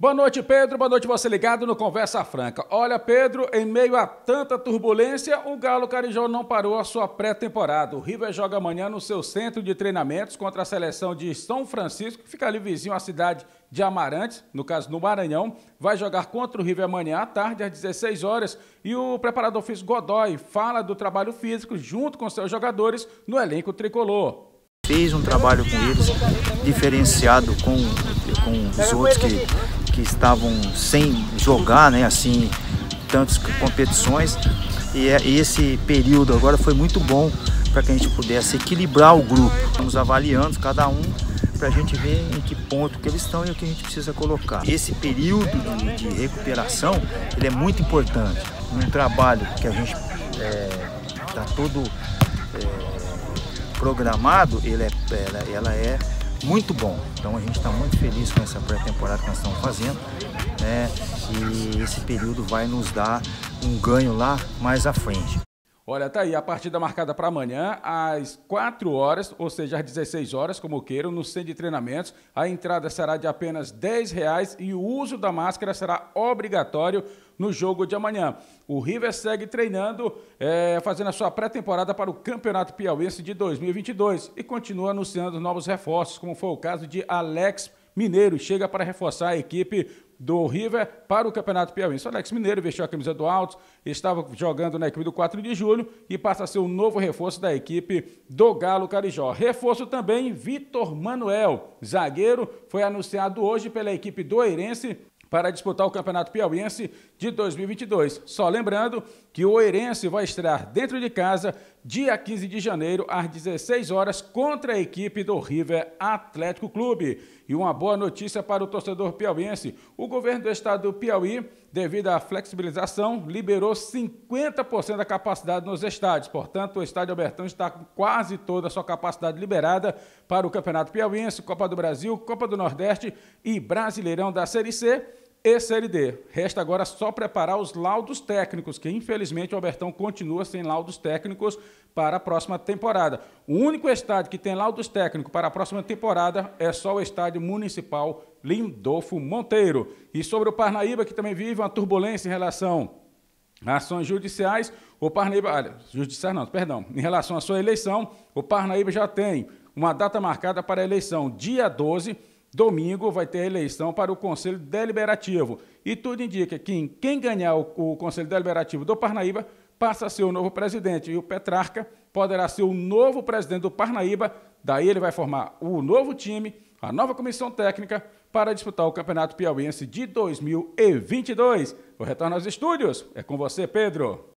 Boa noite, Pedro. Boa noite, você ligado no Conversa Franca. Olha, Pedro, em meio a tanta turbulência, o Galo Carijó não parou a sua pré-temporada. O River joga amanhã no seu centro de treinamentos contra a seleção de São Francisco, que fica ali vizinho à cidade de Amarantes, no caso no Maranhão, vai jogar contra o River amanhã à tarde, às 16 horas. E o preparador físico Godoy fala do trabalho físico junto com seus jogadores no elenco tricolor. Fez um trabalho com eles diferenciado com, com os outros que que estavam sem jogar, né, assim, tantas competições. E é, esse período agora foi muito bom para que a gente pudesse equilibrar o grupo. Estamos avaliando cada um para a gente ver em que ponto que eles estão e o que a gente precisa colocar. Esse período de, de recuperação ele é muito importante. Um trabalho que a gente está é, tá todo é, programado, ele é, ela, ela é muito bom. Então a gente está muito feliz com essa pré-temporada que nós estamos fazendo, né? E esse período vai nos dar um ganho lá mais à frente. Olha, tá aí a partida marcada para amanhã, às 4 horas, ou seja, às 16 horas, como queiram, no centro de treinamentos. A entrada será de apenas R$ reais e o uso da máscara será obrigatório no jogo de amanhã. O River segue treinando, é, fazendo a sua pré-temporada para o Campeonato Piauiense de 2022 e continua anunciando novos reforços, como foi o caso de Alex Mineiro. Chega para reforçar a equipe do River para o Campeonato Piauiense. O Alex Mineiro vestiu a camisa do Altos, estava jogando na equipe do 4 de julho e passa a ser o um novo reforço da equipe do Galo Carijó. Reforço também Vitor Manuel, zagueiro, foi anunciado hoje pela equipe do Eirense para disputar o Campeonato Piauiense de 2022. Só lembrando que o Oeirense vai estrear dentro de casa dia 15 de janeiro às 16 horas contra a equipe do River Atlético Clube. E uma boa notícia para o torcedor piauiense. O governo do estado do Piauí, devido à flexibilização, liberou 50% da capacidade nos estádios. Portanto, o estádio Albertão está com quase toda a sua capacidade liberada para o Campeonato Piauiense, Copa do Brasil, Copa do Nordeste e Brasileirão da Série C e Série D. Resta agora só preparar os laudos técnicos, que infelizmente o Albertão continua sem laudos técnicos para a próxima temporada. O único estádio que tem laudos técnicos para a próxima temporada é só o Estádio Municipal Lindolfo Monteiro. E sobre o Parnaíba, que também vive uma turbulência em relação a ações judiciais, o Parnaíba, olha, ah, judiciais não, perdão, em relação à sua eleição, o Parnaíba já tem uma data marcada para a eleição, dia 12, domingo vai ter eleição para o Conselho Deliberativo. E tudo indica que quem ganhar o, o Conselho Deliberativo do Parnaíba passa a ser o novo presidente. E o Petrarca poderá ser o novo presidente do Parnaíba. Daí ele vai formar o novo time, a nova comissão técnica, para disputar o Campeonato Piauiense de 2022. O retorno aos estúdios é com você, Pedro.